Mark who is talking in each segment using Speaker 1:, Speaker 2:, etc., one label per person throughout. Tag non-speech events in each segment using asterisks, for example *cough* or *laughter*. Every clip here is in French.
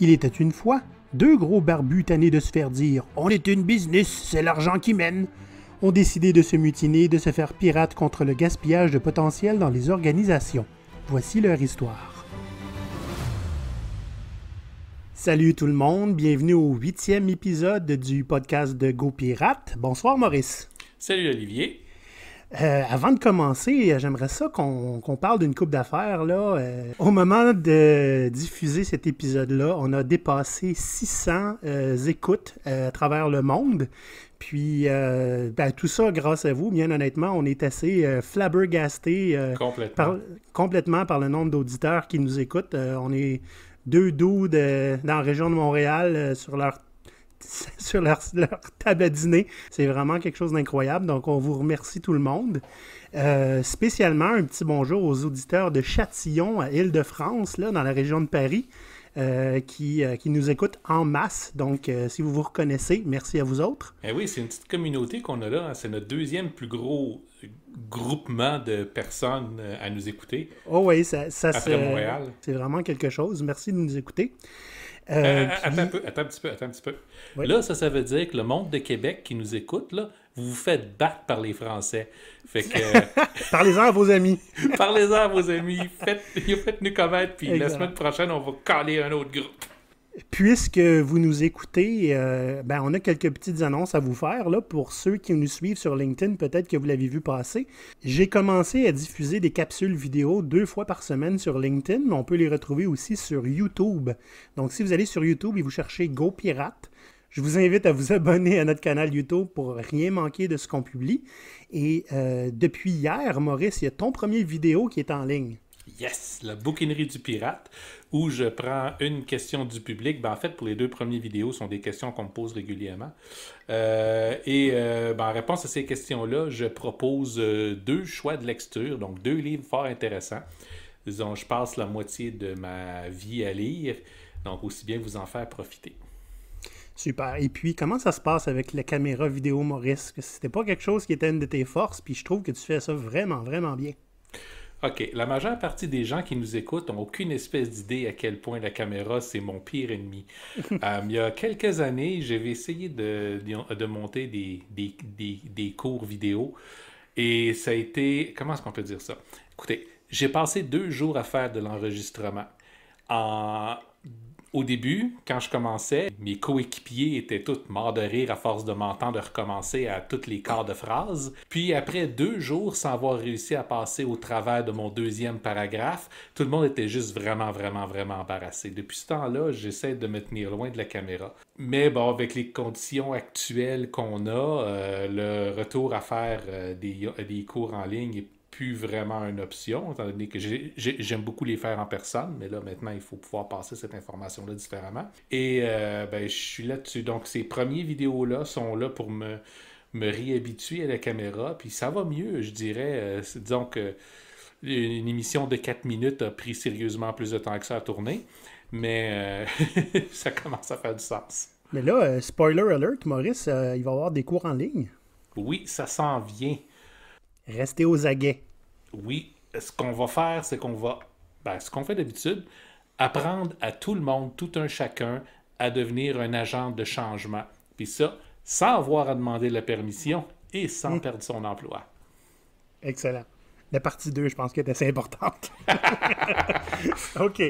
Speaker 1: Il était une fois deux gros barbus tannés de se faire dire On est une business, c'est l'argent qui mène ont décidé de se mutiner et de se faire pirate contre le gaspillage de potentiel dans les organisations. Voici leur histoire. Salut tout le monde, bienvenue au huitième épisode du podcast de Go Pirate. Bonsoir Maurice.
Speaker 2: Salut Olivier.
Speaker 1: Euh, avant de commencer, euh, j'aimerais ça qu'on parle d'une coupe d'affaires. Euh, au moment de diffuser cet épisode-là, on a dépassé 600 écoutes à travers le monde. Puis ben, tout ça grâce à vous, bien honnêtement, on est assez flabbergasté complètement. Par, le nombre d'auditeurs qui nous écoutent. on est deux doudes dans la région de Montréal sur leur *laughs* sur leur, table à dîner. C'est vraiment quelque chose d'incroyable. Donc, on vous remercie tout le monde. Euh, spécialement, un petit bonjour aux auditeurs de Châtillon, à Île-de-France, là, dans la région de Paris. Euh, qui, euh, qui, nous écoutent en masse. Donc, si vous vous reconnaissez, merci à vous autres.
Speaker 2: Eh oui, c'est une petite communauté qu'on a là. C'est notre deuxième plus gros groupement de personnes à nous écouter.
Speaker 1: Oh oui, ça, ça c'est, c'est vraiment quelque chose. Merci de nous écouter. Euh, euh,
Speaker 2: attends, un peu, un petit peu, attends un petit peu. Là, ça, ça veut dire que le monde de Québec qui nous écoute, là, vous vous faites battre par les Français. Fait que...
Speaker 1: *laughs* Parlez-en à vos amis. *laughs*
Speaker 2: Parlez-en à vos amis. Faites, faites-nous connaître, puis la semaine prochaine, on va caler un autre groupe
Speaker 1: puisque vous nous écoutez, euh, ben, on a quelques petites annonces à vous faire. Là, pour ceux qui nous suivent sur LinkedIn, peut-être que vous l'avez vu passer. J'ai commencé à diffuser des capsules vidéo deux fois par semaine sur LinkedIn, mais on peut les retrouver aussi sur YouTube. Donc, si vous allez sur YouTube et vous cherchez Go Pirate, je vous invite à vous *laughs* abonner à notre canal YouTube pour rien manquer de ce qu'on publie. Et euh, depuis hier, Maurice, il y a ton premier vidéo qui est en ligne.
Speaker 2: Yes, la bouquinerie du pirate, où je prends une question du public. Ben, en fait, pour les deux premières vidéos, ce sont des questions qu'on me pose régulièrement. Euh, et euh, ben, en réponse à ces questions-là, je propose euh, deux choix de lecture, donc deux livres fort intéressants. Disons, je passe la moitié de ma vie à lire, donc aussi bien vous en faire profiter.
Speaker 1: Super. Et puis, comment ça se passe avec la caméra vidéo Maurice? C'était pas quelque chose qui était une de tes forces, puis je trouve que tu fais ça vraiment, vraiment bien.
Speaker 2: OK. La majeure partie des gens qui nous écoutent n'ont aucune espèce d'idée à quel point la caméra, c'est mon pire ennemi. *laughs* Euh, il y a quelques années, j'avais essayé de, de monter des, des, des, des, cours vidéo et ça a été. Comment est-ce qu'on peut dire ça? Écoutez, j'ai passé deux jours à faire de l'enregistrement. En au début, quand je commençais, mes coéquipiers étaient tous morts de rire à force de m'entendre recommencer à toutes les quarts de phrase. Puis après deux jours sans avoir réussi à passer au travers de mon deuxième paragraphe, tout le monde était juste vraiment, vraiment, vraiment embarrassé. Depuis ce temps-là, j'essaie de me tenir loin de la caméra. Mais bon, avec les conditions actuelles qu'on a, euh, le retour à faire euh, des, des cours en ligne est plus vraiment une option, étant donné que j'aime beaucoup les faire en personne, mais là, maintenant, il faut pouvoir passer cette information-là différemment. Et euh, ben, je suis là-dessus. Donc, ces premiers vidéos-là sont là pour me, me réhabituer à la caméra, puis ça va mieux, je dirais. Euh, disons que une émission de 4 minutes a pris sérieusement plus de temps que ça à tourner, mais euh, *laughs* ça commence à faire du sens.
Speaker 1: Mais là, spoiler alert, Maurice, il va y avoir des cours en ligne. Oui, ça s'en vient. Restez
Speaker 2: aux aguets oui, ce qu'on va faire, c'est qu'on va, ben, ce qu'on fait d'habitude, apprendre à tout le monde, tout un chacun, à devenir un agent de changement. Puis ça, sans avoir à demander la permission et sans mm. perdre son emploi.
Speaker 1: Excellent. La partie 2, je pense qu'elle est assez importante. *laughs* OK.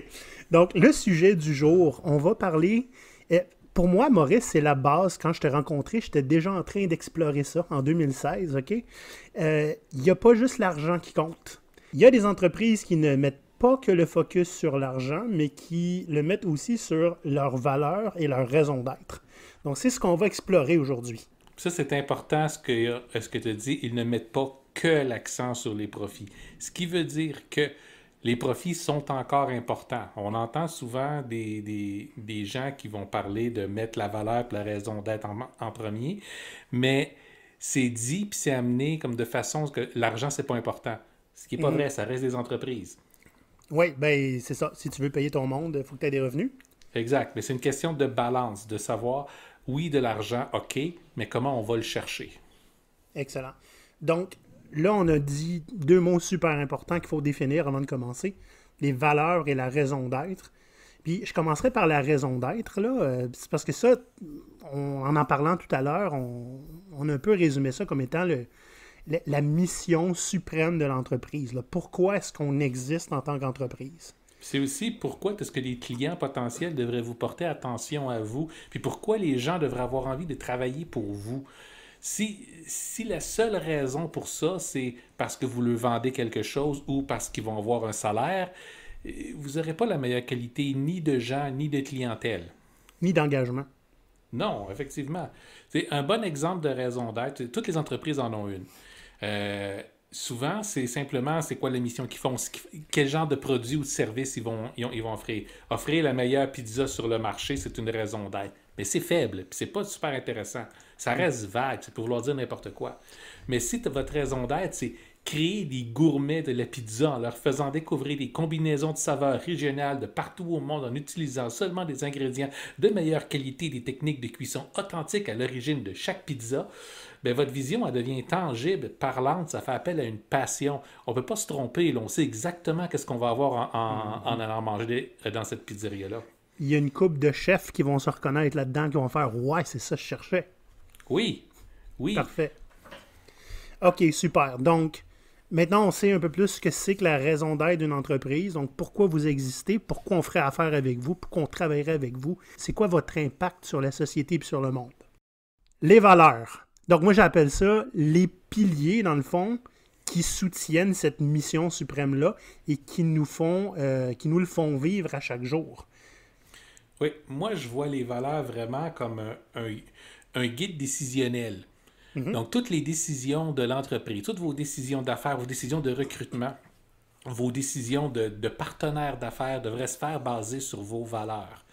Speaker 1: Donc, le sujet du jour, on va parler. Eh, pour moi, Maurice, c'est la base. Quand je t'ai rencontré, j'étais déjà en train d'explorer ça en 2016, OK? Il euh, n'y a pas juste l'argent qui compte. Il y a des entreprises qui ne mettent pas que le focus sur l'argent, mais qui le mettent aussi sur leur valeur et leur raison d'être. Donc, c'est ce qu'on va explorer aujourd'hui.
Speaker 2: Ça, c'est important ce que, euh, ce que tu dis. Ils ne mettent pas que l'accent sur les profits. Ce qui veut dire que les profits sont encore importants. On entend souvent des, gens qui vont parler de mettre la valeur et la raison d'être en, premier, mais c'est dit puis c'est amené comme de façon que l'argent, c'est pas important. Ce qui n'est pas mhm. vrai, ça reste des entreprises.
Speaker 1: Oui, ben c'est ça. Si tu veux payer ton monde, il faut que tu aies des revenus.
Speaker 2: Exact. Mais c'est une question de balance, de savoir, oui, de l'argent, OK, mais comment on va le chercher.
Speaker 1: Excellent. Donc, Là, on a dit deux mots super importants qu'il faut définir avant de commencer les valeurs et la raison d'être. Puis je commencerai par la raison d'être, là. Euh, c'est parce que ça, en en parlant tout à l'heure, on, a un peu résumé ça comme étant la mission suprême de l'entreprise. Pourquoi est-ce qu'on existe en tant qu'entreprise?
Speaker 2: C'est aussi pourquoi est-ce que les clients potentiels devraient vous porter attention à vous, puis pourquoi les gens devraient avoir envie de travailler pour vous. Si, la seule raison pour ça, c'est parce que vous le vendez quelque chose ou parce qu'ils vont avoir un salaire, euh, vous n'aurez pas la meilleure qualité ni de gens, ni de clientèle.
Speaker 1: Ni d'engagement.
Speaker 2: Non, effectivement. C'est un bon exemple de raison d'être. Toutes les entreprises en ont une. Euh, souvent, c'est simplement c'est quoi les missions qu'ils font, quel genre de produit ou de service ils vont, ils, vont offrir. Offrir la meilleure pizza sur le marché, c'est une raison d'être. Mais c'est faible, c'est pas super intéressant. Ça mm. reste vague, c'est pour vouloir dire n'importe quoi. Mais si votre raison d'être, c'est créer des gourmets de la pizza en leur faisant découvrir des combinaisons de saveurs régionales de partout au monde en utilisant seulement des ingrédients de meilleure qualité des techniques de cuisson authentiques à l'origine de chaque pizza, ben, votre vision elle devient tangible, parlante, ça fait appel à une passion. On ne peut pas se tromper, on sait exactement qu'est-ce qu'on va avoir en, mm-hmm. en allant manger dans cette pizzeria-là.
Speaker 1: Il y a une coupe de chefs qui vont se reconnaître là-dedans, qui vont faire Ouais, c'est ça que je cherchais. Oui. Oui. Parfait. OK, super. Donc, maintenant, on sait un peu plus ce que c'est que la raison d'être d'une entreprise. Donc, pourquoi vous existez, pourquoi on ferait affaire avec vous, pourquoi on travaillerait avec vous. C'est quoi votre impact sur la société et sur le monde? Les valeurs. Donc, moi, j'appelle ça les piliers, dans le fond, qui soutiennent cette mission suprême-là et qui nous, font, euh, qui nous le font vivre à chaque jour.
Speaker 2: Oui, moi, je vois les valeurs vraiment comme un un guide décisionnel. Mhm. Donc, toutes les décisions de l'entreprise, toutes vos décisions d'affaires, vos décisions de recrutement, vos décisions de, partenaires d'affaires devraient se faire basées sur vos valeurs.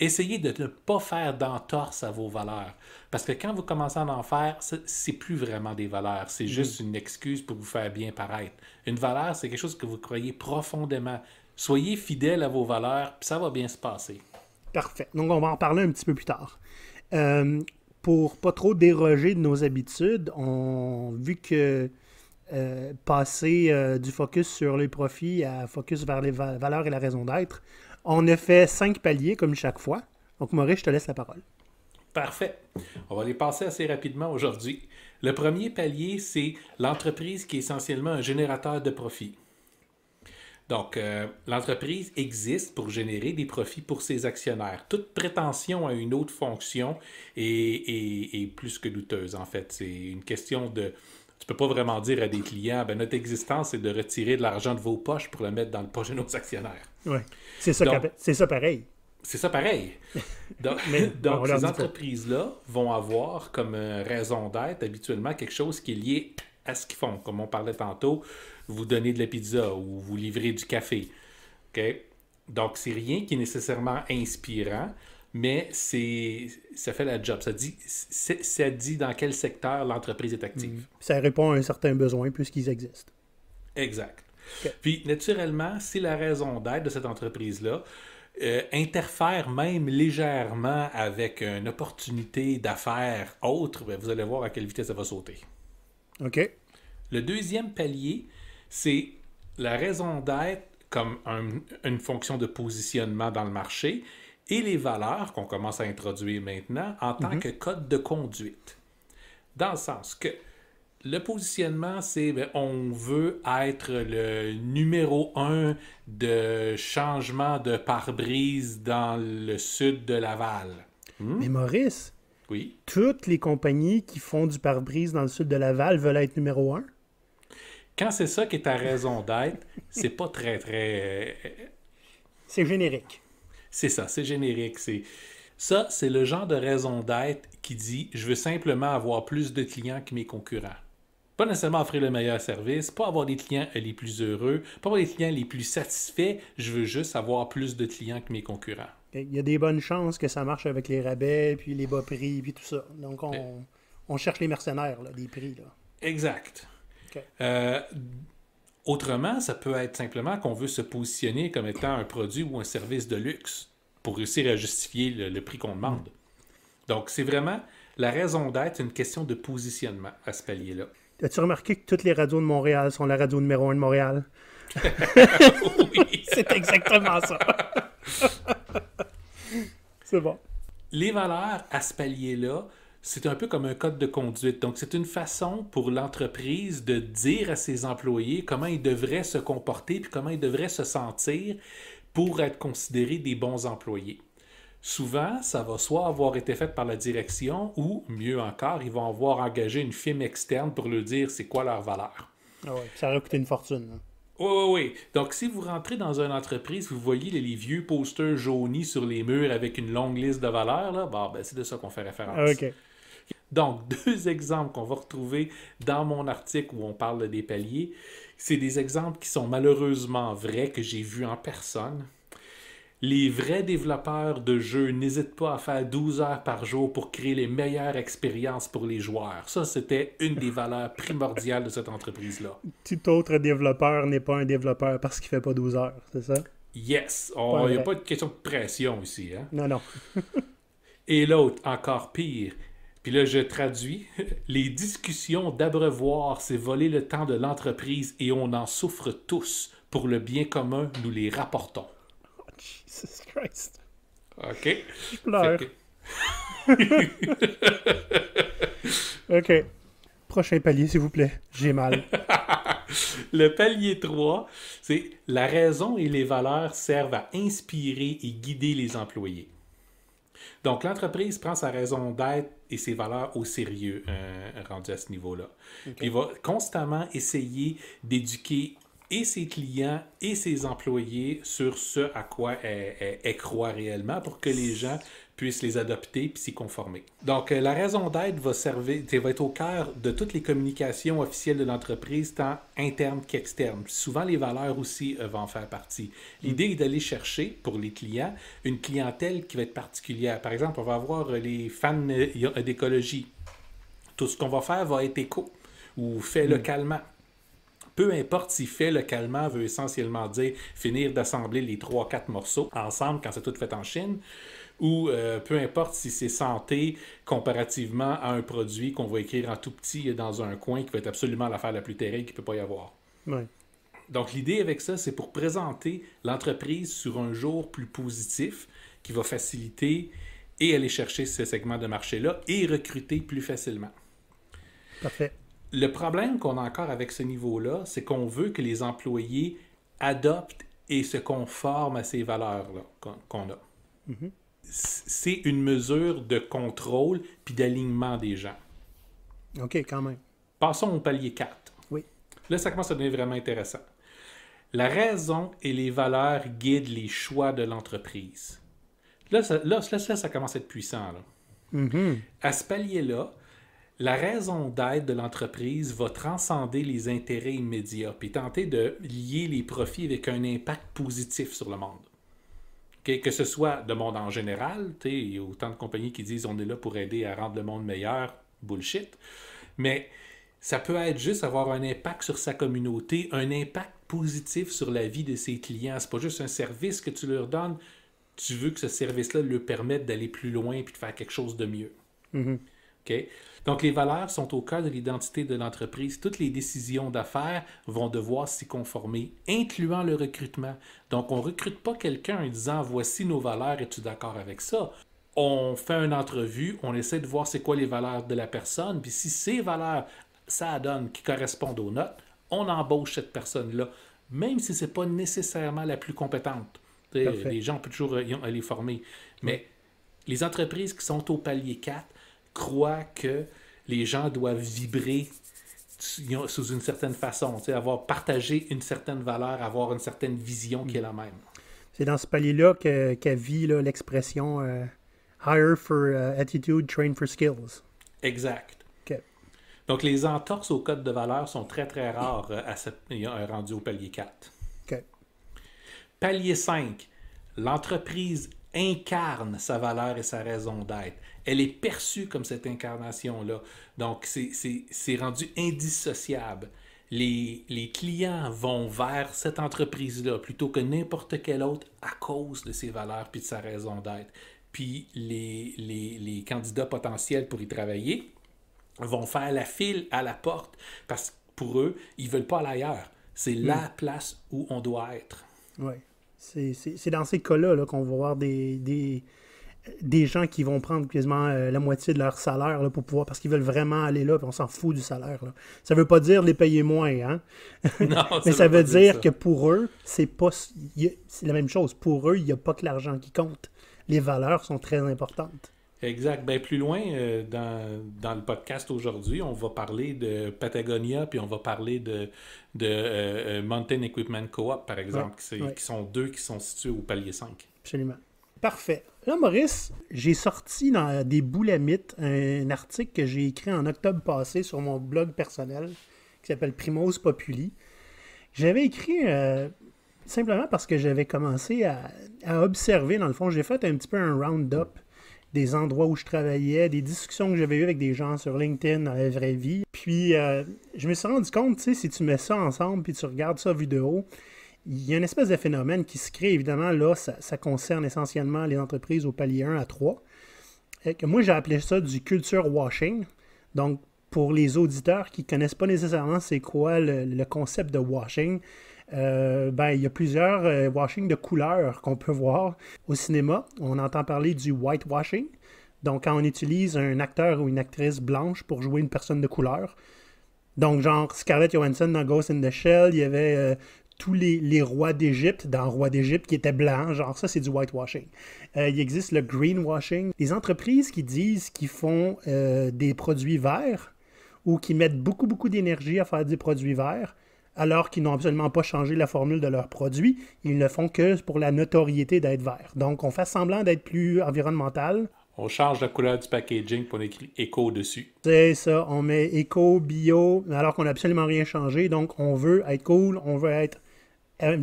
Speaker 2: Essayez de ne pas faire d'entorse à vos valeurs. Parce que quand vous commencez à en faire, c'est plus vraiment des valeurs. C'est mhm. juste une excuse pour vous faire bien paraître. Une valeur, c'est quelque chose que vous croyez profondément. Soyez fidèle à vos valeurs, puis ça va bien se passer.
Speaker 1: Parfait. Donc, on va en parler un petit peu plus tard. Euh, pour pas trop déroger de nos habitudes, on vu que euh, passer euh, du focus sur les profits à focus vers les valeurs et la raison d'être, on a fait cinq paliers comme chaque fois. Donc Maurice, je te laisse la parole.
Speaker 2: Parfait. On va les passer assez rapidement aujourd'hui. Le premier palier, c'est l'entreprise qui est essentiellement un générateur de profit. Donc, euh, l'entreprise existe pour générer des profits pour ses actionnaires. Toute prétention à une autre fonction est, plus que douteuse, en fait. C'est une question de... Tu peux pas vraiment dire à des clients, ben, notre existence, c'est de retirer de l'argent de vos poches pour le mettre dans le poche de nos actionnaires.
Speaker 1: Oui, c'est ça, ça pareil. C'est ça pareil. *laughs* Donc, Mais, *laughs* donc ces
Speaker 2: entreprises-là vont avoir comme euh, raison d'être habituellement quelque chose qui est lié à ce qu'ils font. Comme on parlait tantôt, vous donner de la pizza ou vous livrer du café. OK? Donc, c'est rien qui est nécessairement inspirant, mais c'est ça fait la job. Ça dit, ça dit dans quel secteur l'entreprise est active.
Speaker 1: Mhm. Ça répond à un certain besoin puisqu'ils existent.
Speaker 2: Exact. Puis, naturellement, si la raison d'être de cette entreprise-là euh, interfère même légèrement avec une opportunité d'affaires autre, ben, vous allez voir à quelle vitesse ça va sauter. OK. Le deuxième palier, c'est la raison d'être comme une fonction de positionnement dans le marché et les valeurs qu'on commence à introduire maintenant en tant mhm. que code de conduite. Dans le sens que le positionnement, c'est ben, on veut être le numéro un de changement de pare-brise dans le sud de Laval.
Speaker 1: Hmm? Mais Maurice, oui? toutes les compagnies qui font du pare-brise dans le sud de Laval veulent être numéro un. Quand
Speaker 2: c'est ça qui est ta raison d'être, c'est pas très, très. Euh,
Speaker 1: c'est générique.
Speaker 2: C'est ça, c'est générique. C'est Ça, c'est le genre de raison d'être qui dit je veux simplement avoir plus de clients que mes concurrents. Pas nécessairement offrir le meilleur service, pas avoir des clients euh, les plus heureux, pas avoir des clients les plus satisfaits, je veux juste avoir plus de clients que mes concurrents.
Speaker 1: Il y a des bonnes chances que ça marche avec les rabais, puis les bas prix, puis tout ça. Donc on, euh. cherche les mercenaires, là, des prix. Là.
Speaker 2: Exact. Euh, autrement, ça peut être simplement qu'on veut se positionner comme étant un produit ou un service de luxe pour réussir à justifier le, le prix qu'on demande. Donc, c'est vraiment la raison d'être une question de positionnement à ce palier-là.
Speaker 1: As-tu remarqué que toutes les radios de Montréal sont la radio numéro 1 de Montréal? *laughs* oui. *laughs* C'est
Speaker 2: exactement ça.
Speaker 1: *laughs* c'est bon.
Speaker 2: Les valeurs à ce palier-là c'est un peu comme un code de conduite. Donc, c'est une façon pour l'entreprise de dire à ses employés comment ils devraient se comporter puis comment ils devraient se sentir pour être considérés des bons employés. Souvent, ça va soit avoir été fait par la direction ou, mieux encore, ils vont avoir engagé une firme externe pour leur dire c'est quoi leur valeur.
Speaker 1: Ah ça va coûté une fortune. Hein. Oui,
Speaker 2: oui, oui. Donc, si vous rentrez dans une entreprise, vous voyez les, vieux posters jaunis sur les murs avec une longue liste de valeurs, là, ben, c'est de ça qu'on fait référence. Ah, OK. Donc, *laughs* deux exemples qu'on va retrouver dans mon article où on parle des paliers, c'est des exemples qui sont malheureusement vrais, que j'ai vus en personne. Les vrais développeurs de jeux n'hésitent pas à faire 12 heures par jour pour créer les meilleures expériences pour les joueurs. Ça, c'était une des valeurs primordiales de cette entreprise-là.
Speaker 1: Tout autre développeur n'est pas un développeur parce qu'il fait pas 12 heures, c'est ça?
Speaker 2: Yes. Oh, il n'y a pas de question de pression ici. Hein? Non, non. Et l'autre, encore pire, puis là, je traduis. *laughs* Les discussions d'abreuvoir, c'est voler le temps de l'entreprise et on en souffre tous. Pour le bien commun, nous les rapportons. Oh,
Speaker 1: Jesus Christ. OK. Je pleure. *laughs* OK. Prochain palier, s'il vous plaît. J'ai mal.
Speaker 2: *laughs* le palier 3, c'est la raison et les valeurs servent à inspirer et guider les employés. Donc, l'entreprise prend sa raison d'être et ses valeurs au sérieux, euh, rendu à ce niveau-là. Il va constamment essayer d'éduquer et ses clients et ses employés sur ce à quoi elle croit réellement pour que les gens puissent les adopter puis s'y conformer. Donc, euh, la raison d'être va, servir, va être au cœur de toutes les communications officielles de l'entreprise, tant internes qu'externes. Souvent, les valeurs aussi euh, vont en faire partie. L'idée est d'aller chercher, pour les clients, une clientèle qui va être particulière. Par exemple, on va avoir euh, les fans d'écologie. Tout ce qu'on va faire va être éco ou fait mm. localement peu importe si fait localement veut essentiellement dire finir d'assembler les 3-4 morceaux ensemble quand c'est tout fait en Chine, ou euh, peu importe si c'est santé comparativement à un produit qu'on va écrire en tout petit dans un coin qui va être absolument l'affaire la plus terrible qu'il ne peut pas y avoir. Donc l'idée avec ça, c'est pour présenter l'entreprise sur un jour plus positif qui va faciliter et aller chercher ce segment de marché-là et recruter plus facilement. Parfait. Le problème qu'on a encore avec ce niveau-là, c'est qu'on veut que les employés adoptent et se conforment à ces valeurs-là qu'on a. Mm-hmm c'est une mesure de contrôle puis d'alignement des gens. OK, quand même. Passons au palier 4. Oui. Là, ça commence à devenir vraiment intéressant. La raison et les valeurs guident les choix de l'entreprise. Là ça, là, commence à être puissant. Mm-hmm. À ce palier-là, la raison d'être de l'entreprise va transcender les intérêts immédiats puis tenter de lier les profits avec un impact positif sur le monde que, ce soit de monde en général, il y a autant de compagnies qui disent on est là pour aider à rendre le monde meilleur, bullshit. Mais ça peut être juste avoir un impact sur sa communauté, un impact positif sur la vie de ses clients. C'est pas juste un service que tu leur donnes, tu veux que ce service-là leur permette d'aller plus loin et de faire quelque chose de mieux. Mm-hmm. Donc, les valeurs sont au cœur de l'identité de l'entreprise. Toutes les décisions d'affaires vont devoir s'y conformer, incluant le recrutement. Donc, on ne recrute pas quelqu'un en disant voici nos valeurs, es-tu d'accord avec ça? On fait une entrevue, on essaie de voir c'est quoi les valeurs de la personne, puis si ces valeurs, ça donne, qui correspondent aux notes, on embauche cette personne-là, même si ce n'est pas nécessairement la plus compétente. Les gens, peuvent toujours euh, aller former. Mais les entreprises qui sont au palier 4, croit que les gens doivent vibrer sous une certaine façon, avoir partagé une certaine valeur, avoir une certaine vision qui est la même.
Speaker 1: C'est dans ce palier-là qu'elle qu vit l'expression euh, Hire for euh, attitude, train for skills.
Speaker 2: Exact. Donc les entorses au code de valeur sont très très rares euh, à ce, rendu au palier 4. Palier 5, l'entreprise incarne sa valeur et sa raison d'être. Elle est perçue comme cette incarnation-là. Donc, c'est rendu indissociable. Les, clients vont vers cette entreprise-là plutôt que n'importe quelle autre à cause de ses valeurs puis de sa raison d'être. Puis les, candidats potentiels pour y travailler vont faire la file à la porte parce que pour eux, ils ne veulent pas aller ailleurs. C'est la mm. place où on doit être.
Speaker 1: Oui. C'est dans ces cas-là qu'on va voir des, gens qui vont prendre quasiment euh, la moitié de leur salaire pour pouvoir, parce qu'ils veulent vraiment aller là, puis on s'en fout du salaire. Ça Ça veut pas dire les payer moins, hein? *laughs* Mais ça veut, dire que pour eux, c'est c'est la même chose. Pour eux, il n'y a pas que l'argent qui compte. Les valeurs sont très importantes.
Speaker 2: Exact. Bien plus loin euh, dans, le podcast aujourd'hui, on va parler de Patagonia, puis on va parler de, de euh, euh, Mountain Equipment Co-op, par exemple, qui, sont deux qui sont situés au palier 5.
Speaker 1: Absolument. Parfait. Là, Maurice, j'ai sorti dans des boulamites un article que j'ai écrit en octobre passé sur mon blog personnel qui s'appelle Primos Populi. J'avais écrit simplement parce que j'avais commencé à, à, observer, dans le fond, j'ai fait un petit peu un round-up des endroits où je travaillais, des discussions que j'avais eues avec des gens sur LinkedIn dans la vraie vie. Puis euh, je me suis rendu compte, tu sais, si tu mets ça ensemble puis tu regardes ça vidéo, il y a une espèce de phénomène qui se crée. Évidemment, là, ça, concerne essentiellement les entreprises au palier 1 à 3. Et euh, que moi, j'ai appelé ça du culture washing. Donc, pour les auditeurs qui ne connaissent pas nécessairement c'est quoi le, concept de washing, euh, ben, il y a plusieurs euh, washing de couleurs qu'on peut voir au cinéma. On entend parler du whitewashing. Donc, quand on utilise un acteur ou une actrice blanche pour jouer une personne de couleur. Donc, genre Scarlett Johansson dans Ghost in the Shell, il y avait euh, tous les, rois d'Égypte dans Roi d'Égypte qui étaient blancs. Genre, ça, c'est du whitewashing. il existe le greenwashing. Les entreprises qui disent qu'ils font des produits verts ou qui mettent beaucoup, beaucoup d'énergie à faire des produits verts, alors qu'ils n'ont absolument pas changé la formule de leurs produits. Ils ne font que pour la notoriété d'être vert. Donc, on fait semblant d'être plus environnemental.
Speaker 2: On change la couleur du packaging pour écrire éco dessus.
Speaker 1: C'est ça, on met éco, bio, alors qu'on n'a absolument rien changé. Donc, on veut être cool, on veut être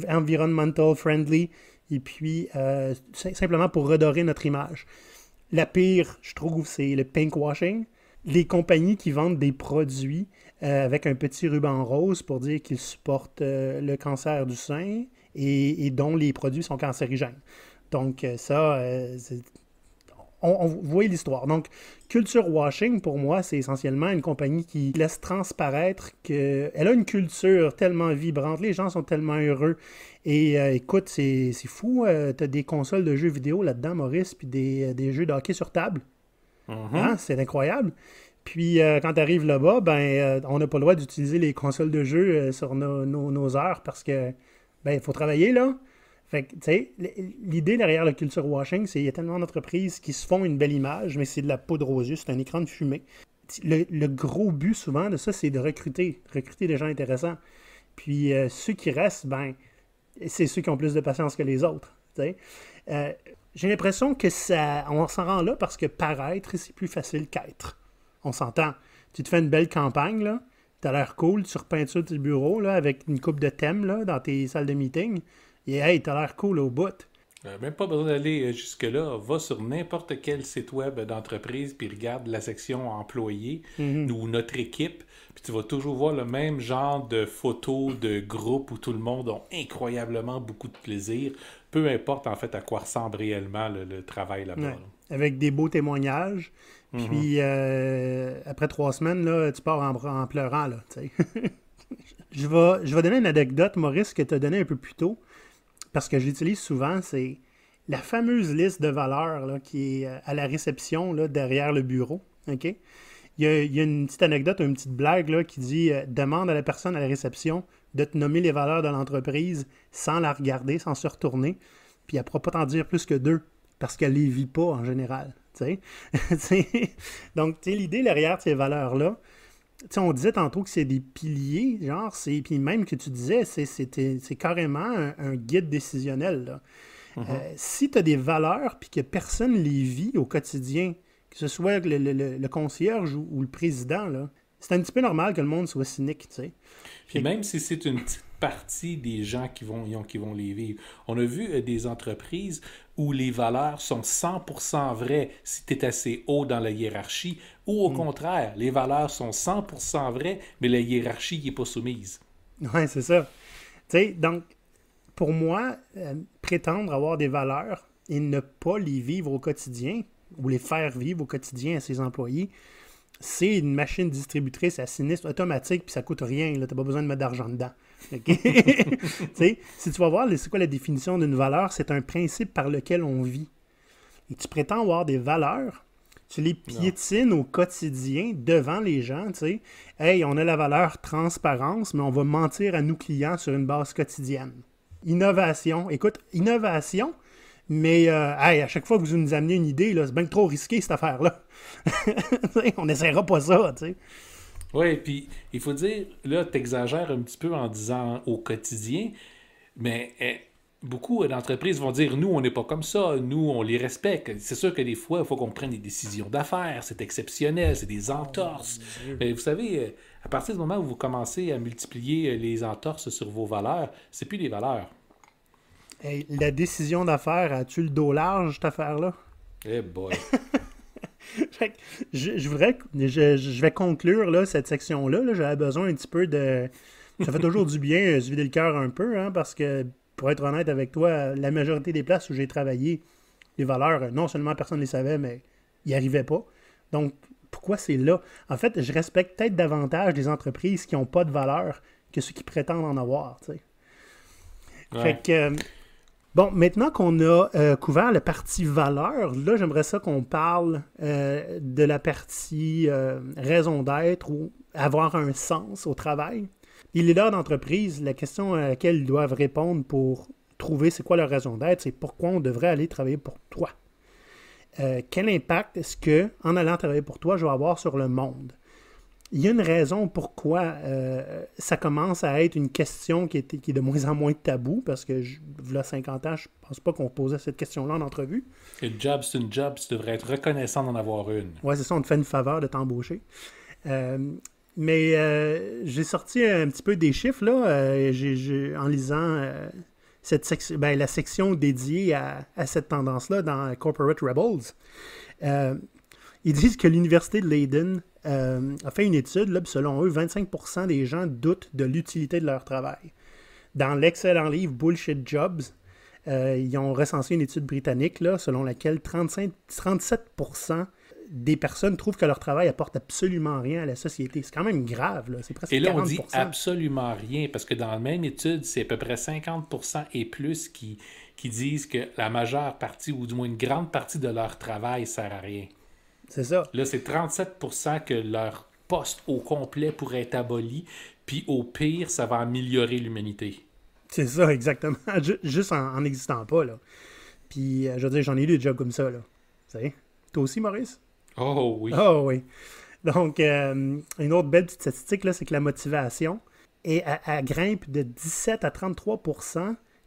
Speaker 1: environmental friendly, et puis euh, simplement pour redorer notre image. La pire, je trouve, c'est le pinkwashing. Les compagnies qui vendent des produits euh, avec un petit ruban rose pour dire qu'il supporte euh, le cancer du sein et, dont les produits sont cancérigènes. Donc euh, ça, on, voit l'histoire. Donc, culture washing, pour moi, c'est essentiellement une compagnie qui laisse transparaître qu'elle a une culture tellement vibrante, les gens sont tellement heureux. Et écoute, c'est fou, tu as des consoles de jeux vidéo là-dedans, Maurice, puis des, des, jeux de hockey sur table. Mm-hmm. Hein, c'est incroyable. Puis euh, quand tu arrives là-bas, ben, euh, on n'a pas le droit d'utiliser les consoles de jeu euh, sur nos, heures parce que ben, faut travailler là. Fait tu sais, l'idée derrière le culture washing, c'est qu'il y a tellement d'entreprises qui se font une belle image, mais c'est de la poudre aux yeux, c'est un écran de fumée. Le, gros but souvent de ça, c'est de recruter, recruter des gens intéressants. Puis ceux qui restent, ben, c'est ceux qui ont plus de patience que les autres. J'ai l'impression que ça, on s'en rend là parce que paraître, c'est plus facile qu'être on s'entend. Tu te fais une belle campagne, là. T'as l'air cool, tu peinture tes bureaux, là, avec une coupe de thèmes, là, dans tes salles de meeting. Et hey, t'as l'air cool au bout.
Speaker 2: Euh, même pas besoin d'aller euh, jusque-là. Va sur n'importe quel site web d'entreprise, puis regarde la section employés mhm. ou notre équipe, puis tu vas toujours voir le même genre de photos de groupe où tout le monde a incroyablement beaucoup de plaisir, peu importe en fait à quoi ressemble réellement le, travail là-bas
Speaker 1: avec des beaux témoignages. Mhm. Puis euh, après trois semaines, là, tu pars en, pleurant. *laughs* je, vais, je vais donner une anecdote, Maurice, que tu as donnée un peu plus tôt, parce que j'utilise souvent. C'est la fameuse liste de valeurs qui est euh, à la réception là, derrière le bureau. OK? Il y, a, une petite anecdote, une petite blague là, qui dit euh, Demande à la personne à la réception de te nommer les valeurs de l'entreprise sans la regarder, sans se retourner. Puis elle ne pourra pas t'en dire plus que deux parce qu'elle les vit pas en général. tu *laughs* Donc, l'idée derrière ces valeurs-là, on disait tantôt que c'est des piliers, genre, puis même que tu disais, c'est carrément un, guide décisionnel. Mm-hmm. Euh, si tu as des valeurs puis que personne les vit au quotidien, que ce soit le, concierge ou, le président, c'est un petit peu normal que le monde soit cynique, tu sais.
Speaker 2: Puis même si c'est une petite partie des gens qui vont, qui vont les vivre. On a vu euh, des entreprises où les valeurs sont 100% vraies si tu es assez haut dans la hiérarchie, ou au mm. contraire, les valeurs sont 100% vraies, mais la hiérarchie est pas soumise.
Speaker 1: Oui, c'est ça. donc, pour moi, euh, prétendre avoir des valeurs et ne pas les vivre au quotidien, ou les faire vivre au quotidien à ses employés, c'est une machine distributrice à sinistre automatique, puis ça coûte rien. Tu n'as pas besoin de mettre d'argent dedans. *laughs* si tu vas voir, c'est quoi la définition d'une valeur? C'est un principe par lequel on vit. Et tu prétends avoir des valeurs, tu les piétines au quotidien devant les gens. Tu hey, on a la valeur transparence, mais on va mentir à nos clients sur une base quotidienne. Innovation. Écoute, innovation, mais euh, à chaque fois que vous nous amenez une idée, c'est bien trop risqué cette affaire-là. *laughs* on n'essaiera pas ça. Tu
Speaker 2: oui, puis il faut dire, là, tu exagères un petit peu en disant au quotidien, mais eh, beaucoup d'entreprises vont dire nous, on n'est pas comme ça, nous, on les respecte. C'est sûr que des fois, il faut qu'on prenne des décisions d'affaires, c'est exceptionnel, c'est des entorses. Oh, mais vous savez, euh, à partir du moment où vous commencez à multiplier euh, les entorses sur vos valeurs, c'est plus des valeurs.
Speaker 1: la décision d'affaires, as-tu le dos large, cette affaire-là?
Speaker 2: Eh boy! *laughs*
Speaker 1: *laughs* je, voudrais, je, vais conclure là, cette section-là. J'avais besoin un petit peu de. Ça fait toujours du bien euh, se vider le cœur un peu, hein, parce que, pour être honnête avec toi, la majorité des places où j'ai travaillé, les valeurs, non seulement personne ne les savait, mais ils n'y arrivaient pas. Donc, pourquoi c'est là? En fait, je respecte peut-être davantage les entreprises qui n'ont pas de valeur que ceux qui prétendent en avoir. Fait que, euh, Bon, maintenant qu'on a euh, couvert la partie valeur, là, j'aimerais ça qu'on parle euh, de la partie euh, raison d'être ou avoir un sens au travail. Il est là d'entreprise, la question à laquelle ils doivent répondre pour trouver c'est quoi leur raison d'être, c'est pourquoi on devrait aller travailler pour toi. quel impact est-ce que, en allant travailler pour toi, je vais avoir sur le monde? il y a une raison pourquoi euh, ça commence à être une question qui est, de moins en moins tabou parce que, je, voilà 50 ans, je pense pas qu'on posait cette question-là en entrevue.
Speaker 2: Une job, c'est une job, tu devrais être reconnaissant d'en avoir une. Oui, c'est ça, on
Speaker 1: te fait une faveur de t'embaucher. Euh, mais euh, j'ai sorti un petit peu des chiffres, là, en lisant cette ben, la section dédiée à, à cette tendance-là dans Corporate Rebels. ils disent que l'université de Leiden euh, a fait une étude, là, selon eux, 25 des gens doutent de l'utilité de leur travail. Dans l'excellent livre Bullshit Jobs, euh, ils ont recensé une étude britannique là, selon laquelle 35, 37 des personnes trouvent que leur travail apporte absolument rien à la société. C'est quand même grave. Là. C'est presque Et là, on dit
Speaker 2: absolument rien, parce que dans la même étude, c'est à peu près 50 et plus qui, qui disent que la majeure partie, ou du moins une grande partie de leur travail, sert à rien. C'est ça. Là, c'est 37 que leur poste au complet pourrait être aboli. Puis au pire, ça va améliorer l'humanité.
Speaker 1: C'est ça, exactement. Juste en n'existant pas, là. Puis, euh, je veux dire, j'en ai eu des jobs comme ça, là. Tu sais? Toi aussi, Maurice? Oh oui. Oh oui. Donc, euh, une autre belle statistique, là, c'est que la motivation est à grimpe de 17 à 33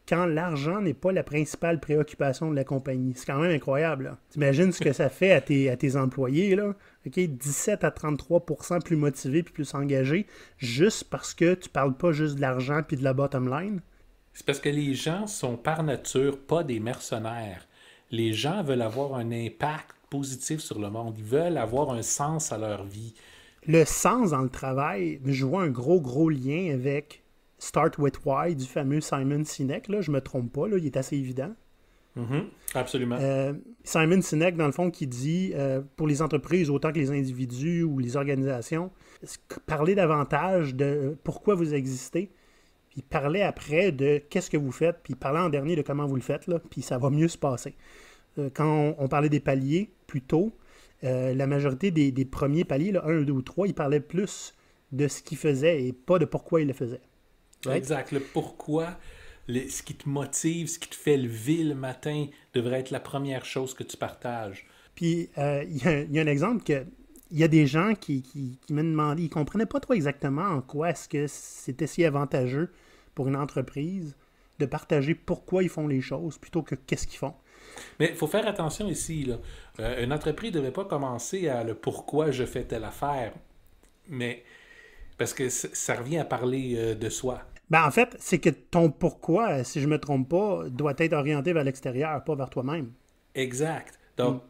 Speaker 1: quand l'argent n'est pas la principale préoccupation de la compagnie. C'est quand même incroyable. T'imagines ce que ça fait à tes, à tes employés. Là. 17 à 33 plus motivés puis plus engagés juste parce que tu parles pas juste de l'argent puis de la bottom line.
Speaker 2: C'est parce que les gens sont par nature pas des mercenaires. Les gens veulent avoir un impact positif sur le monde. Ils veulent avoir un sens à leur vie.
Speaker 1: Le sens dans le travail, je vois un gros, gros lien avec Start with Why du fameux Simon Sinek. Là, je me trompe pas, là, il est assez évident.
Speaker 2: Mm-hmm. Absolument.
Speaker 1: Euh, Simon Sinek, dans le fond, qui dit euh, pour les entreprises autant que les individus ou les organisations, parlez davantage de pourquoi vous existez, puis parlez après de qu'est-ce que vous faites, puis parlez en dernier de comment vous le faites, là, puis ça va mieux se passer. Euh, quand on, parlait des paliers plus tôt, la majorité des, premiers paliers, là, un, deux ou trois, ils parlaient plus de ce qu'ils faisaient et pas de pourquoi ils le faisaient.
Speaker 2: Exact. Le pourquoi, ce qui te motive, ce qui te fait lever le matin devrait être la première chose que tu partages.
Speaker 1: Puis, euh, il y, a un exemple que. Il y a des gens qui, qui, qui me demandaient, ils ne comprenaient pas trop exactement en quoi est-ce que c'était si avantageux pour une entreprise de partager pourquoi ils font les choses plutôt que qu'est-ce qu'ils font.
Speaker 2: Mais il faut faire attention ici. Euh, une entreprise ne devait pas commencer à le pourquoi je fais telle affaire. Mais parce que ça revient à parler euh, de soi.
Speaker 1: Ben, en fait, c'est que ton pourquoi, si je me trompe pas, doit être orienté vers l'extérieur, pas vers toi-même.
Speaker 2: Exact. Donc,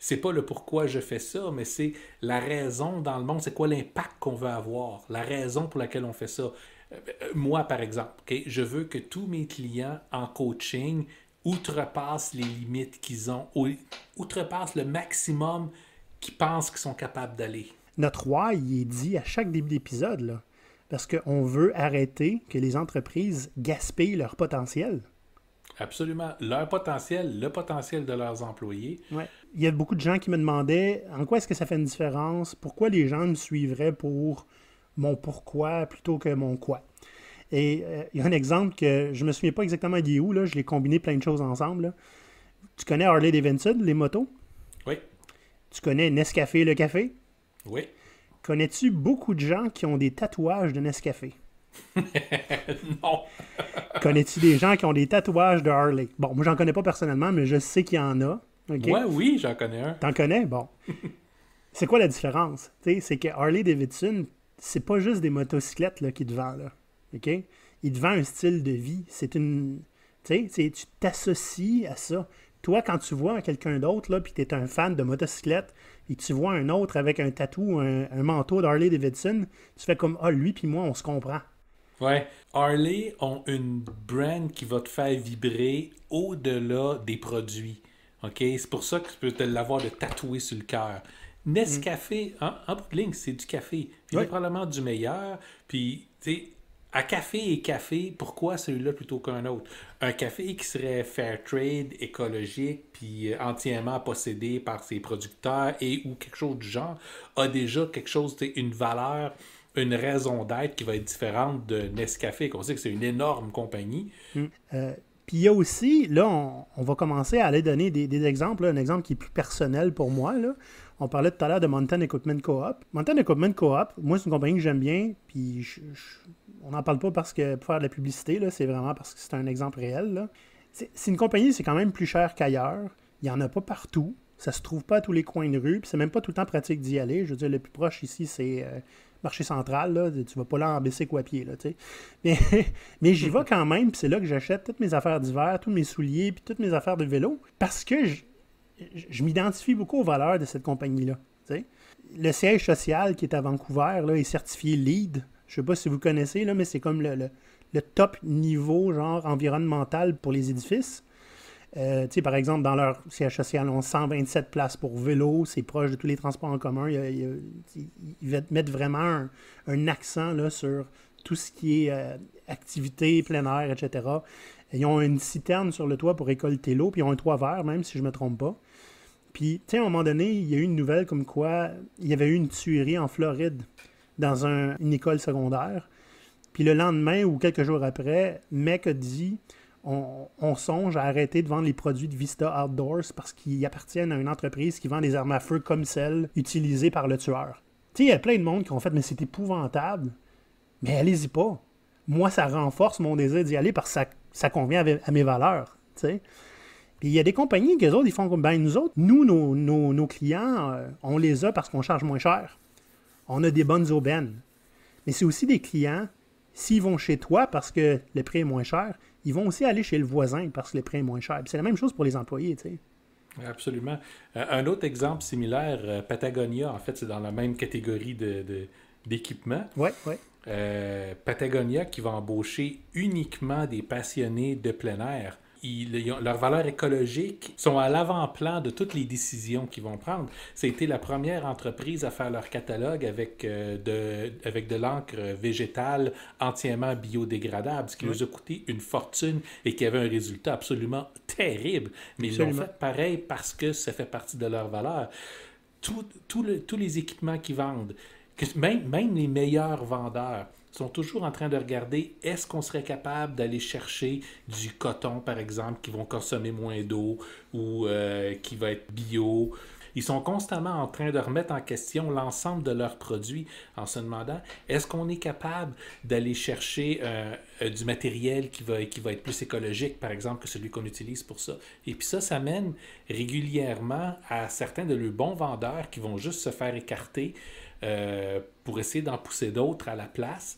Speaker 2: ce c'est pas le pourquoi je fais ça, mais c'est la raison dans le monde. C'est quoi l'impact qu'on veut avoir, la raison pour laquelle on fait ça. Euh, euh, moi, par exemple, je veux que tous mes clients en coaching outrepassent les limites qu'ils ont, outrepassent le maximum qu'ils pensent qu'ils sont capables d'aller.
Speaker 1: Notre roi, il est dit à chaque début d'épisode, là parce qu'on veut arrêter que les entreprises gaspillent leur potentiel.
Speaker 2: Absolument. Leur potentiel, le potentiel de leurs employés. Ouais.
Speaker 1: Il y a beaucoup de gens qui me demandaient en quoi est-ce que ça fait une différence, pourquoi les gens me suivraient pour mon pourquoi plutôt que mon quoi. Et euh, il y a un exemple que je ne me souviens pas exactement d'où, où, là, je l'ai combiné plein de choses ensemble. Tu connais Harley Davidson, les motos? Oui. Tu connais Nescafé le café? Oui. Connais-tu beaucoup de gens qui ont des tatouages de Nescafé? *laughs* non. Connais-tu des gens qui ont des tatouages de Harley? Bon, moi, j'en connais pas personnellement, mais je sais qu'il y en a. Okay? oui, j'en connais un. T'en connais? Bon. *laughs* c'est quoi la différence? C'est que Harley Davidson, c'est pas juste des motocyclettes là, qui te vend. Là. Il te vend un style de vie. C'est une. tu t'associes à ça. Toi, quand tu vois quelqu'un d'autre, là, puis tu es un fan de motocyclette, et tu vois un autre avec un tatou, un, manteau d'Harley Davidson, tu fais comme, ah, lui puis moi, on se comprend.
Speaker 2: Ouais. Harley ont une brand qui va te faire vibrer au-delà des produits. OK? C'est pour ça que tu peux te l'avoir de tatoué sur le cœur. Nescafé, hein? en bout de c'est du café. Puis a probablement du meilleur. Puis, tu sais, à café et café, pourquoi celui-là plutôt qu'un autre? Un café qui serait fair trade, écologique, puis euh, entièrement possédé par ses producteurs et ou quelque chose du genre, a déjà quelque chose, une valeur, une raison d'être qui va être différente de Nescafé, qu'on sait que c'est une énorme compagnie.
Speaker 1: Mm. Euh, puis il y a aussi, là, on, va commencer à aller donner des, exemples, un exemple qui est plus personnel pour moi, là. On parlait tout à l'heure de Mountain Equipment Co-op. Mountain Equipment Co-op, moi, c'est une compagnie que j'aime bien, puis on n'en parle pas parce que pour faire de la publicité, c'est vraiment parce que c'est un exemple réel. C'est une compagnie, c'est quand même plus cher qu'ailleurs. Il n'y en a pas partout. Ça se trouve pas à tous les coins de rue, puis c'est même pas tout le temps pratique d'y aller. Je veux dire, le plus proche ici, c'est euh, marché central, là, tu vas pas là en baisser quoi pied, là, *laughs* Mais, j'y vais quand même, c'est là que j'achète toutes mes affaires d'hiver, tous mes souliers, puis toutes mes affaires de vélo, parce que je, je m'identifie beaucoup aux valeurs de cette compagnie-là. Le siège social qui est à Vancouver là, est certifié LEED. Je ne sais pas si vous connaissez, là, mais c'est comme le, top niveau genre environnemental pour les édifices. Euh, par exemple, dans leur siège social, on a 127 places pour vélo, c'est proche de tous les transports en commun. Ils mettent vraiment un, accent là, sur tout ce qui est euh, activité, plein air, etc. Ils ont une citerne sur le toit pour récolter l'eau, puis ils ont un toit vert, même si je ne me trompe pas. Puis, tu sais, à un moment donné, il y a eu une nouvelle comme quoi il y avait eu une tuerie en Floride dans une école secondaire. Puis le lendemain ou quelques jours après, Mec a dit on, songe à arrêter de vendre les produits de Vista Outdoors parce qu'ils appartiennent à une entreprise qui vend des armes à feu comme celles utilisées par le tueur. Tu il y a plein de monde qui ont fait Mais c'est épouvantable. Mais allez-y pas. Moi, ça renforce mon désir d'y aller parce que ça, convient à, mes valeurs il y a des compagnies qui, autres, font comme, ben, nous autres, nous, nos, clients, euh, on les a parce qu'on charge moins cher. On a des bonnes aubaines. Mais c'est aussi des clients, s'ils vont chez toi parce que le prix est moins cher, ils vont aussi aller chez le voisin parce que le prix est moins cher. C'est la même chose pour les employés, tu sais.
Speaker 2: Absolument. Euh, un autre exemple similaire, euh, Patagonia, en fait, c'est dans la même catégorie d'équipement. De, oui, oui. Patagonia qui va embaucher uniquement des passionnés de plein air leur valeur leurs valeurs écologiques sont à l'avant-plan de toutes les décisions qu'ils vont prendre. C'était la première entreprise à faire leur catalogue avec, euh, de, avec de l'encre végétale entièrement biodégradable, ce qui nous a coûté une fortune et qui avait un résultat absolument terrible. Mais ils l'ont fait pareil parce que ça fait partie de leurs valeurs. Tous tous les équipements qu'ils vendent, même, même les meilleurs vendeurs, sont toujours en train de regarder est-ce qu'on serait capable d'aller chercher du coton, par exemple, qui vont consommer moins d'eau ou euh, qui va être bio. Ils sont constamment en train de remettre en question l'ensemble de leurs produits en se demandant est-ce qu'on est capable d'aller chercher euh, du matériel qui va, qui va être plus écologique, par exemple, que celui qu'on utilise pour ça. Et puis ça, ça mène régulièrement à certains de leurs bons vendeurs qui vont juste se faire écarter euh, pour essayer d'en pousser d'autres à la place,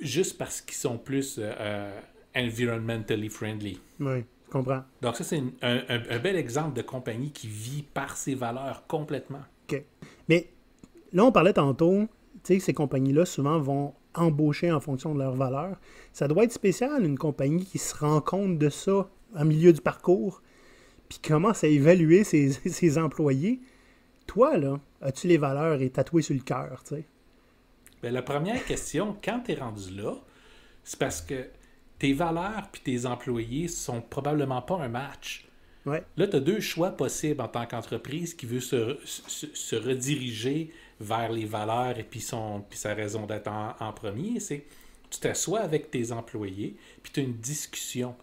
Speaker 2: juste parce qu'ils sont plus euh, environmentally friendly.
Speaker 1: Oui, je comprends.
Speaker 2: Donc ça, c'est un, bel exemple de compagnie qui vit par ses valeurs complètement.
Speaker 1: OK. Mais là, on parlait tantôt, tu sais, ces compagnies-là, souvent, vont embaucher en fonction de leurs valeurs. Ça doit être spécial, une compagnie qui se rend compte de ça en milieu du parcours, puis commence à évaluer ses *laughs* employés toi, là, as-tu les valeurs et tatouées sur le cœur, tu sais?
Speaker 2: Ben, la première question, quand tu es rendu là, c'est parce que tes valeurs puis tes employés sont probablement pas un match. Ouais. Là, tu as deux choix possibles en tant qu'entreprise qui veut se, rediriger vers les valeurs et puis, sa raison d'être en, premier. C'est tu t'assois avec tes employés puis tu as une discussion.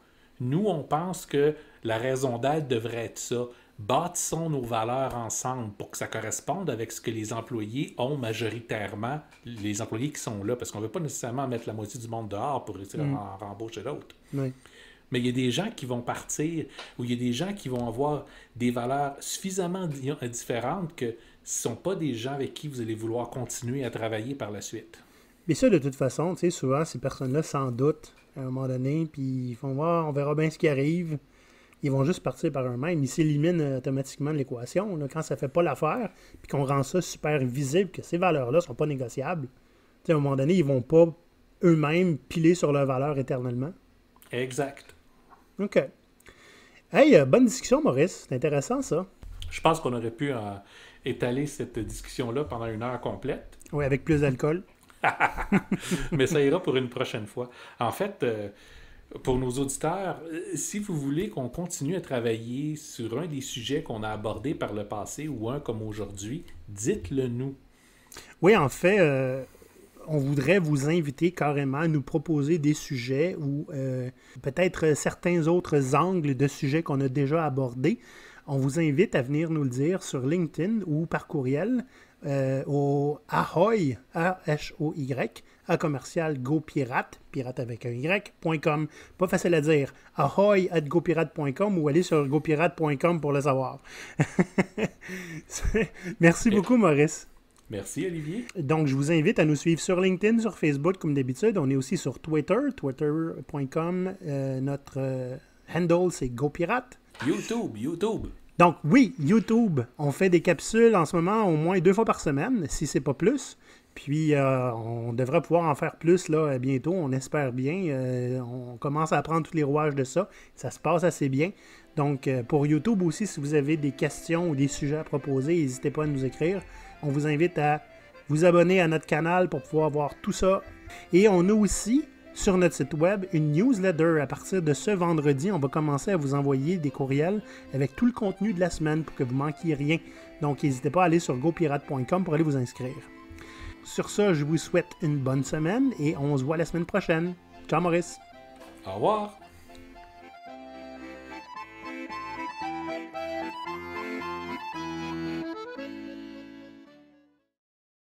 Speaker 2: Nous, on pense que la raison d'être devrait être ça bâtissons nos valeurs ensemble pour que ça corresponde avec ce que les employés ont majoritairement, les employés qui sont là, parce qu'on ne veut pas nécessairement mettre la moitié du monde dehors pour réussir à mm. rembaucher l'autre.
Speaker 1: Mais
Speaker 2: il y a des gens qui vont partir ou il y a des gens qui vont avoir des valeurs suffisamment euh, différentes que ce ne sont pas des gens avec qui vous allez vouloir continuer à travailler par la suite.
Speaker 1: Mais ça, de toute façon, souvent, ces personnes-là s'en doutent à un moment donné, puis ils font voir, ah, on verra bien ce qui arrive ils vont juste partir par eux-mêmes. Ils s'éliminent euh, automatiquement de l'équation. Quand ça ne fait pas l'affaire, puis qu'on rend ça super visible, que ces valeurs-là ne sont pas négociables, à un moment donné, ils ne vont pas eux-mêmes piler sur leurs valeurs éternellement.
Speaker 2: Exact.
Speaker 1: OK. Hey, euh, bonne discussion, Maurice. C'est intéressant, ça.
Speaker 2: Je pense qu'on aurait pu euh, étaler cette discussion-là pendant une heure complète.
Speaker 1: Oui, avec plus d'alcool.
Speaker 2: *laughs* Mais ça ira pour une prochaine fois. En fait, pour nos auditeurs, euh, si vous voulez qu'on continue à travailler sur un des sujets qu'on a abordés par le passé ou un comme aujourd'hui, dites-le nous.
Speaker 1: Oui, en fait, euh, on voudrait vous inviter carrément à nous proposer des sujets ou euh, peut-être certains autres angles de sujets qu'on a déjà abordés. On vous invite à venir nous le dire sur LinkedIn ou par courriel au ahoy, A-H-O-Y, à commercial GoPirate, pirate avec un Y.com. Pas facile à dire. Ahoy at GoPirate.com ou allez sur GoPirate.com pour le savoir. *laughs* Merci beaucoup, Maurice.
Speaker 2: Merci Olivier.
Speaker 1: Donc je vous invite à nous suivre sur LinkedIn, sur Facebook comme d'habitude. On est aussi sur Twitter, twitter.com. Euh, notre euh, handle c'est GoPirate. YouTube, YouTube. Donc oui, YouTube. On fait des capsules en ce moment au moins deux fois par semaine, si c'est pas plus. Puis euh, on devrait pouvoir en faire plus là, euh, bientôt, on espère bien. Euh, on commence à apprendre tous les rouages de ça. Ça se passe assez bien. Donc pour YouTube aussi, si vous avez des questions ou des sujets à proposer, n'hésitez pas à nous écrire. On vous invite à vous abonner à notre canal pour pouvoir voir tout ça. Et on a aussi sur notre site web une newsletter. À partir de ce vendredi, on va commencer à vous envoyer des courriels avec tout le contenu de la semaine pour que vous manquiez rien. Donc n'hésitez pas à aller sur gopirate.com pour aller vous inscrire sur ça, je vous souhaite une bonne semaine et on se voit la semaine prochaine. Ciao Maurice. Au
Speaker 2: revoir.